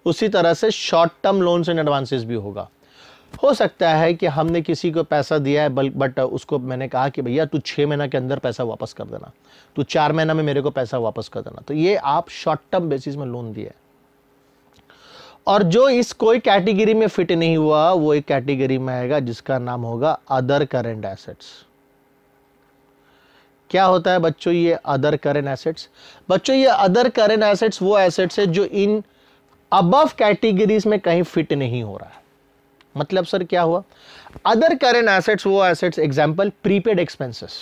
उसी तरह से short term loans and advances भी होगा हो सकता है कि हमने किसी को पैसा दिया है बट उसको मैंने कहा कि भैया तू छः महीना के अंदर पैसा वापस कर देना तू चार महीना में मेरे को पैसा वापस कर देना तो ये आप शॉर्ट टर्म बेसिस में लोन दिया है और जो इस कोई कैटेगरी में फिट नहीं हुआ वो एक कैटेगरी में आएगा जिसका नाम होगा अदर करेंट एसेट्स क्या होता है बच्चों ये अदर करेंट एसेट्स बच्चों ये अदर करेंट एसेट्स वो एसेट्स है जो इन अबव कैटेगरीज में कहीं फिट नहीं हो रहा है मतलब सर क्या हुआ अदर करेंट एसेट्स वो assets example prepaid expenses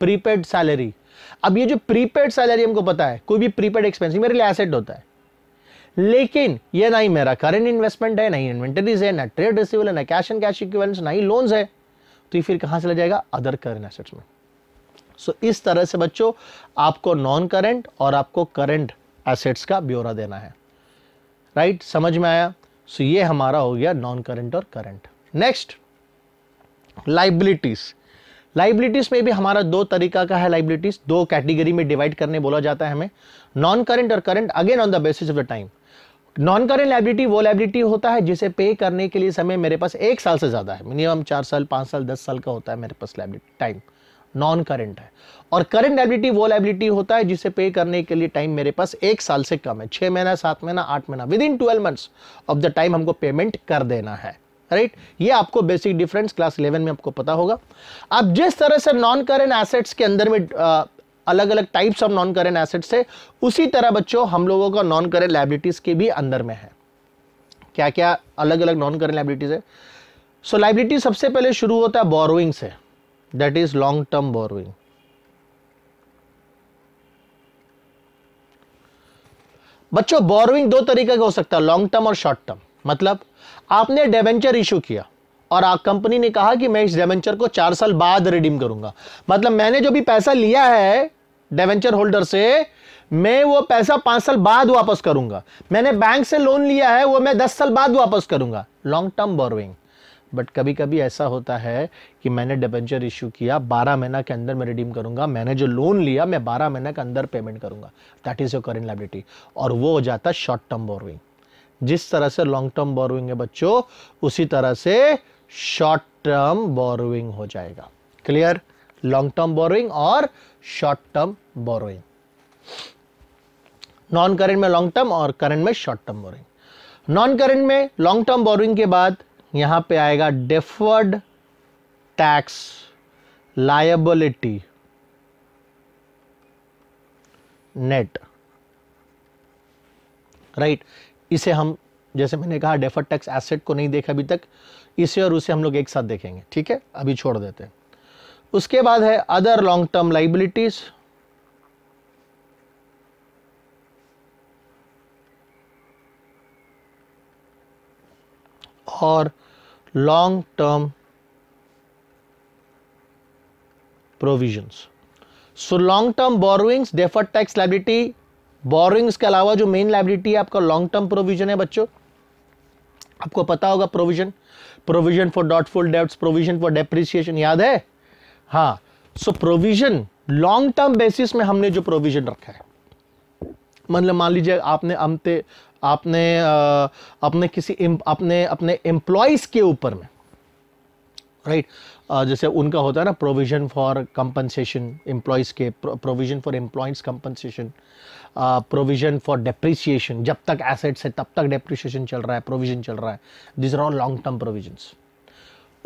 prepaid salary अब ये जो प्रीपेड सैलरी हमको पता है कोई भी प्रीपेड एक्सपेंस मेरे लिए एसेट होता है लेकिन ये ना ही मेरा करेंट इन्वेस्टमेंट है ना ही इन्वेंटरीज है ना ट्रेड रिसीवल है ना कैश एंड कैश इक्विवेलेंस ना ही लोन्स है तो ये फिर कहां से ले जाएगा अदर करेंट एसेट्स में सो so, इस तरह से बच्चों आपको नॉन करेंट और आपको करंट एसेट्स का ब्यौरा देना है राइट right? समझ में आया सो so, ये हमारा हो गया नॉन करेंट और करेंट नेक्स्ट लाइबिलिटीज लाइबिलिटीज में भी हमारा दो तरीका का है लाइबिलिटीज दो कैटेगरी में डिवाइड करने बोला जाता है हमें नॉन करेंट और current again on the basis of the time non current liability वो लाइबिलिटी होता है जिसे पे करने के लिए समय मेरे पास एक साल से ज़्यादा है मिनिमम चार साल पांच साल दस साल का होता है मेरे पास लाइबिलिटी टाइम नॉन करेंट है और करंट लाइबिलिटी वो लाइबिलिटी होता है जिसे पे करने के लिए टाइम मेरे पास एक साल से कम है छह महीना सात महीना आठ महीना within twelve months of the time हमको पेमेंट कर देना है राइट right? ये आपको बेसिक डिफरेंस क्लास इलेवन में आपको पता होगा अब जिस तरह से नॉन करेंट एसेट्स के अंदर में आ, अलग अलग types of non current assets है उसी तरह बच्चों हम लोगों का नॉन करेंट लाइबिलिटीज़ के भी अंदर में है क्या क्या अलग अलग नॉन करेंट लाइबिलिटीज़ है सो so, लाइबिलिटी सबसे पहले शुरू होता है बोरोइंग से that is long term borrowing. बच्चों बोरोइंग दो तरीके का हो सकता है लॉन्ग टर्म और शॉर्ट टर्म मतलब आपने डेवेंचर इशू किया और आप कंपनी ने कहा कि मैं इस डेवेंचर को चार साल बाद रिडीम करूंगा मतलब मैंने जो भी पैसा लिया है डेवेंचर होल्डर से मैं वो पैसा पांच साल बाद वापस करूंगा मैंने बैंक से लोन लिया है वो मैं दस साल बाद वापस करूंगा लॉन्ग टर्म बोरोइंग बट कभी कभी ऐसा होता है कि मैंने डिबेंचर इशू किया बारह महीना के अंदर मैं रिडीम करूंगा मैंने जो लोन लिया मैं बारह महीना के अंदर पेमेंट करूंगा that is your current liability और वो हो जाता है शॉर्ट टर्म बोरोइंग जिस तरह से लॉन्ग टर्म बोरोइंग है बच्चों उसी तरह से शॉर्ट टर्म बोरोइंग हो जाएगा क्लियर लॉन्ग टर्म बोरोइंग और short term borrowing non current में लॉन्ग टर्म और करेंट में short term borrowing non current में लॉन्ग टर्म बोरोइंग के बाद यहाँ पे आएगा deferred tax liability net right इसे हम जैसे मैंने कहा डेफर्ड टैक्स एसेट को नहीं देखा अभी तक इसे और उसे हम लोग एक साथ देखेंगे ठीक है अभी छोड़ देते हैं उसके बाद है अदर लॉन्ग टर्म लाइबिलिटीज और long term provisions. So long term borrowings deferred tax liability borrowings के अलावा जो main liability है आपका long term provision है बच्चों आपको पता होगा provision provision for doubtful debts provision for depreciation याद है हाँ so provision long term basis में हमने जो प्रोविजन रखा है मतलब मान लीजिए आपने अंते आपने अपने किसी अपने अपने एम्प्लॉयज़ के ऊपर में राइट right? जैसे उनका होता है ना प्रोविज़न फॉर कंपनसेशन एम्प्लॉयज़ के provision for employees compensation provision for depreciation जब तक एसेट्स है तब तक डेप्रिसिएशन चल रहा है प्रोविज़न चल रहा है this are all long term provision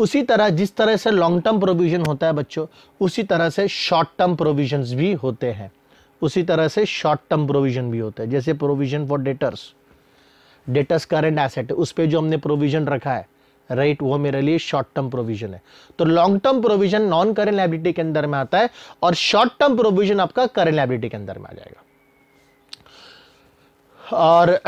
उसी तरह जिस तरह से लॉन्ग टर्म प्रोविज़न होता है बच्चों उसी तरह से शॉर्ट टर्म प्रोविजन भी होते हैं उसी तरह से शॉर्ट टर्म प्रोविज़न भी होता है जैसे provision for debtors debts current asset उस पर जो हमने प्रोविजन रखा है राइट right, वो मेरे लिए शॉर्ट टर्म प्रोविजन है तो long term provision non current liability के अंदर में आता है और शॉर्ट टर्म प्रोविजन आपका करेंट लाइबिलिटी के अंदर में आ जाएगा और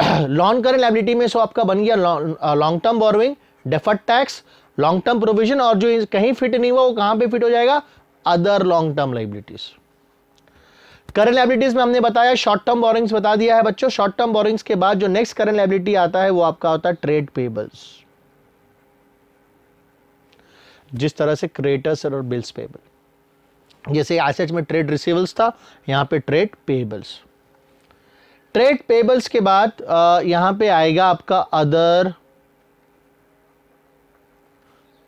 लॉन्ग करेंट लाइबिलिटी में सो आपका बन गया long term borrowing deferred tax long term provision और जो कहीं फिट नहीं हुआ वो कहां पे फिट हो जाएगा other long term liabilities current liabilities में हमने बताया शॉर्ट टर्म बोरिंग्स बता दिया है बच्चों शॉर्ट टर्म बोरिंग्स के बाद जो नेक्स्ट करंट लाइबिलिटी आता है वो आपका होता है ट्रेड पेबल्स जिस तरह से क्रेडिटर्स और बिल्स पेबल जैसे एसेट्स में ट्रेड रिसीवल्स था यहाँ पे ट्रेड पेबल्स ट्रेड पेबल्स के बाद यहां पे आएगा आपका other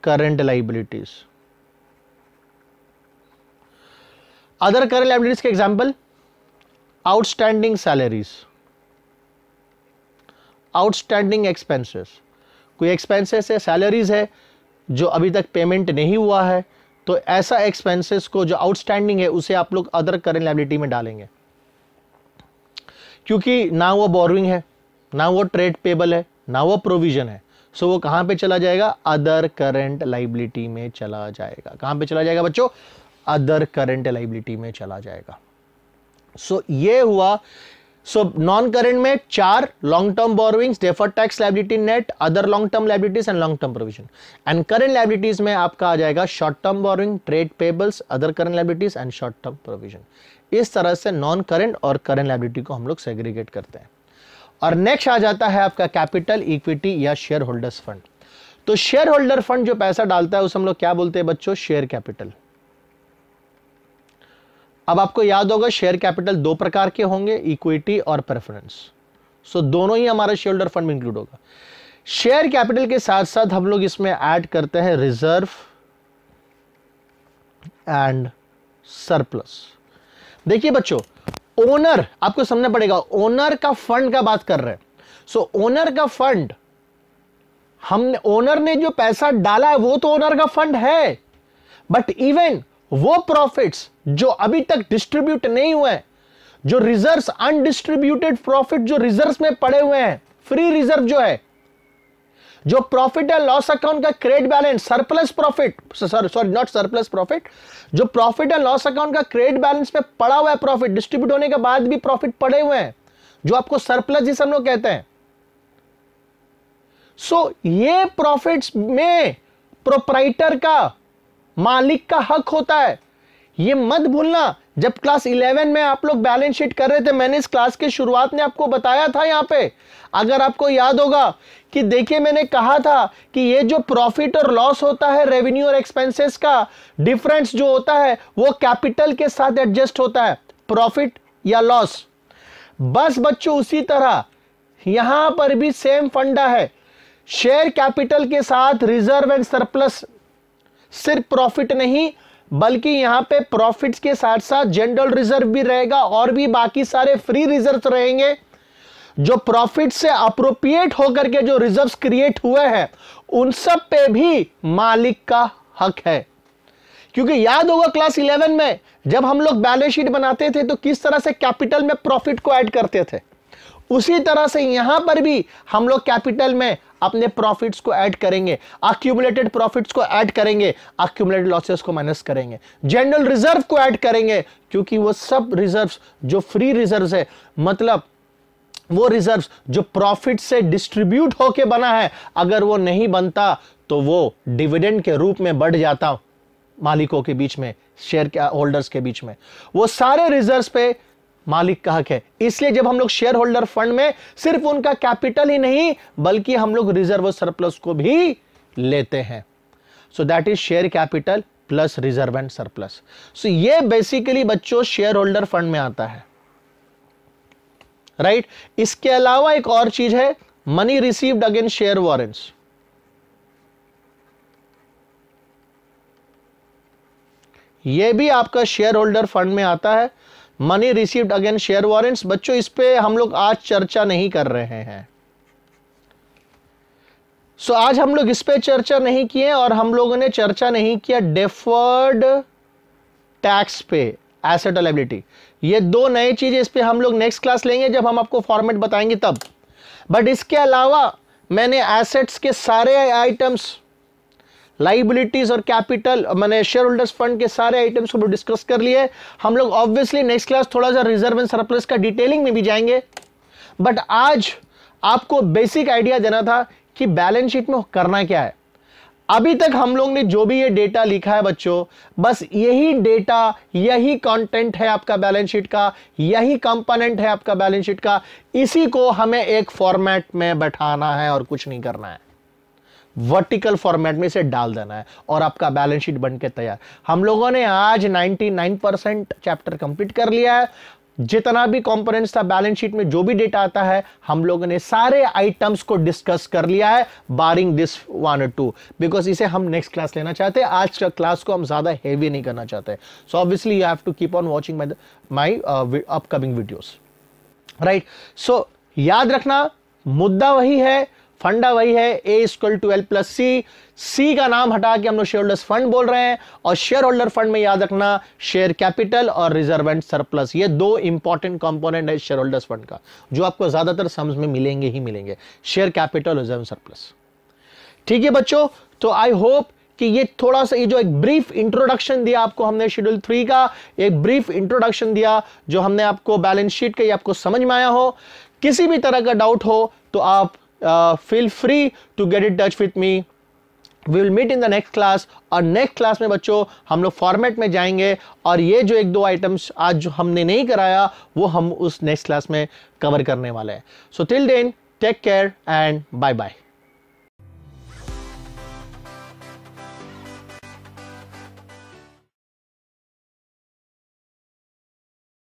current liabilities other current liabilities के example outstanding salaries outstanding expenses कोई एक्सपेंसेस है सैलरीज है जो अभी तक पेमेंट नहीं हुआ है तो ऐसा एक्सपेंसेस को जो आउटस्टैंडिंग है उसे आप लोग अदर करेंट लाइबिलिटी में डालेंगे क्योंकि ना वो बोरिंग है ना वो ट्रेड पेबल है ना वो प्रोविजन है सो वो कहां पे चला जाएगा अदर करेंट लाइबिलिटी में चला जाएगा कहां पे चला जाएगा बच्चों अदर करंट लाइबिलिटी में चला जाएगा सो so, ये हुआ सो नॉन करेंट में चार long term borrowings defer tax liability net other long term liabilities and long term provision and current liabilities में आपका आ जाएगा short term borrowing trade payables other current liabilities and short term provision इस तरह से non current और current liability को हम लोग सेग्रीगेट करते हैं और नेक्स्ट आ जाता है आपका कैपिटल इक्विटी या शेयर होल्डर्स फंड तो शेयर होल्डर फंड जो पैसा डालता है उसे हम लोग क्या बोलते हैं बच्चों शेयर कैपिटल अब आपको याद होगा शेयर कैपिटल दो प्रकार के होंगे इक्विटी और प्रेफरेंस सो दोनों ही हमारा शेयर होल्डर फंड में इंक्लूड होगा शेयर कैपिटल के साथ साथ हम लोग इसमें ऐड करते हैं रिजर्व एंड सरप्लस देखिए बच्चों ओनर आपको समझना पड़ेगा ओनर का फंड का बात कर रहे हैं सो ओनर का फंड हमने ओनर ने जो पैसा डाला है वो तो ओनर का फंड है बट इवन वो प्रॉफिट्स जो अभी तक डिस्ट्रीब्यूट नहीं हुए जो रिजर्व अनडिस्ट्रीब्यूटेड प्रॉफिट जो रिजर्व में पड़े हुए हैं फ्री रिजर्व जो है जो प्रॉफिट एंड लॉस अकाउंट का credit balance surplus profit sorry not surplus profit जो प्रॉफिट एंड लॉस अकाउंट का क्रेडिट बैलेंस में पड़ा हुआ है प्रॉफिट डिस्ट्रीब्यूट होने के बाद भी प्रॉफिट पड़े हुए हैं जो आपको सरप्लस जिसे हम लोग कहते हैं सो so, ये प्रॉफिट्स में प्रोपराइटर का मालिक का हक होता है ये मत भूलना जब क्लास 11 में आप लोग बैलेंस शीट कर रहे थे मैंने इस क्लास की शुरुआत में आपको बताया था यहाँ पे अगर आपको याद होगा कि देखिए मैंने कहा था कि ये जो प्रॉफिट और लॉस होता है रेवेन्यू और एक्सपेंसेस का डिफरेंस जो होता है वो कैपिटल के साथ एडजस्ट होता है प्रॉफिट या लॉस बस बच्चों उसी तरह यहां पर भी सेम फंडा है शेयर कैपिटल के साथ रिजर्व एंड सरप्लस सिर्फ प्रॉफिट नहीं बल्कि यहाँ पे प्रॉफिट्स के साथ साथ जनरल रिजर्व भी रहेगा और भी बाकी सारे फ्री रिजर्व रहेंगे जो प्रॉफिट से अप्रोप्रिएट होकर के जो रिजर्व्स क्रिएट हुए हैं उन सब पे भी मालिक का हक है क्योंकि याद होगा क्लास 11 में जब हम लोग बैलेंस शीट बनाते थे तो किस तरह से कैपिटल में प्रॉफिट को ऐड करते थे उसी तरह से यहां पर भी हम लोग कैपिटल में अपने प्रॉफिट्स को ऐड करेंगे अक्यूमुलेटेड प्रॉफिट्स को ऐड करेंगे अक्यूमुलेटेड लॉसेस को माइनस करेंगे जनरल रिजर्व को ऐड करेंगे क्योंकि वो सब रिजर्व्स जो फ्री रिजर्व्स है मतलब वो रिजर्व्स जो प्रॉफिट से डिस्ट्रीब्यूट होके बना है अगर वो नहीं बनता तो वो डिविडेंड के रूप में बढ़ जाता मालिकों के बीच में शेयर के होल्डर्स के बीच में वो सारे रिजर्व्स पे मालिक का हक है इसलिए जब हम लोग शेयर होल्डर फंड में सिर्फ उनका कैपिटल ही नहीं बल्कि हम लोग रिजर्व सरप्लस को भी लेते हैं so that is share capital plus reserve and surplus so ये बेसिकली बच्चों शेयर होल्डर फंड में आता है राइट right? इसके अलावा एक और चीज है money received against share warrants यह भी आपका शेयर होल्डर फंड में आता है money received again share warrants बच्चों इस पे हम लोग आज चर्चा नहीं कर रहे हैं सो so, आज हम लोग इस पे चर्चा नहीं किए और हम लोगों ने चर्चा नहीं किया डेफर्ड टैक्स पे एसेट अलेबिलिटी ये दो नए चीजें इस पर हम लोग नेक्स्ट क्लास लेंगे जब हम आपको फॉर्मेट बताएंगे तब बट इसके अलावा मैंने एसेट्स के सारे आइटम्स लाइबिलिटीज और कैपिटल मैंने शेयर होल्डर्स फंड के सारे आइटम्स को डिस्कस कर लिए हम लोग ऑब्वियसली नेक्स्ट क्लास थोड़ा सा रिजर्व एंड सरप्लस का डिटेलिंग में भी जाएंगे बट आज आपको बेसिक आइडिया देना था कि बैलेंस शीट में करना क्या है अभी तक हम लोग ने जो भी ये डेटा लिखा है बच्चों बस यही डेटा यही कंटेंट है आपका बैलेंस शीट का यही कंपोनेंट है आपका बैलेंस शीट का इसी को हमें एक फॉर्मेट में बैठाना है और कुछ नहीं करना है वर्टिकल फॉर्मेट में इसे डाल देना है और आपका बैलेंस शीट बनकर तैयार हम लोगों ने आज 99 परसेंट चैप्टर कंप्लीट कर लिया है जितना भी कंपोनेंट्स था बैलेंस शीट में जो भी डेटा आता है हम लोगों ने सारे आइटम्स को डिस्कस कर लिया है barring this one two because इसे हम नेक्स्ट क्लास लेना चाहते हैं आज का क्लास को हम ज्यादा हेवी नहीं करना चाहते so obviously you have to keep on watching my upcoming videos right so याद रखना मुद्दा वही है फंडा वही है A equal to L plus C C का नाम हटा के हम लोग शेयर होल्डर्स फंड बोल रहे हैं और शेयर होल्डर फंड में याद रखना शेयर कैपिटल और रिजर्व एंड सरप्लस ये दो इंपॉर्टेंट कंपोनेंट है शेयर होल्डर्स फंड का जो आपको ज्यादातर समझ में मिलेंगे ही मिलेंगे शेयर कैपिटल रिजर्व सरप्लस ठीक है बच्चों तो आई होप कि ये थोड़ा सा ये जो एक ब्रीफ इंट्रोडक्शन दिया आपको हमने शेड्यूल थ्री का एक ब्रीफ इंट्रोडक्शन दिया जो हमने आपको बैलेंस शीट का ये आपको समझ में आया हो किसी भी तरह का डाउट हो तो आप uh, feel free to get in touch with me we will meet in the next class और next class में बच्चों हम लोग format में जाएंगे और ये जो एक दो items आज जो हमने नहीं कराया वो हम उस next class में cover करने वाले हैं so till then take care and bye bye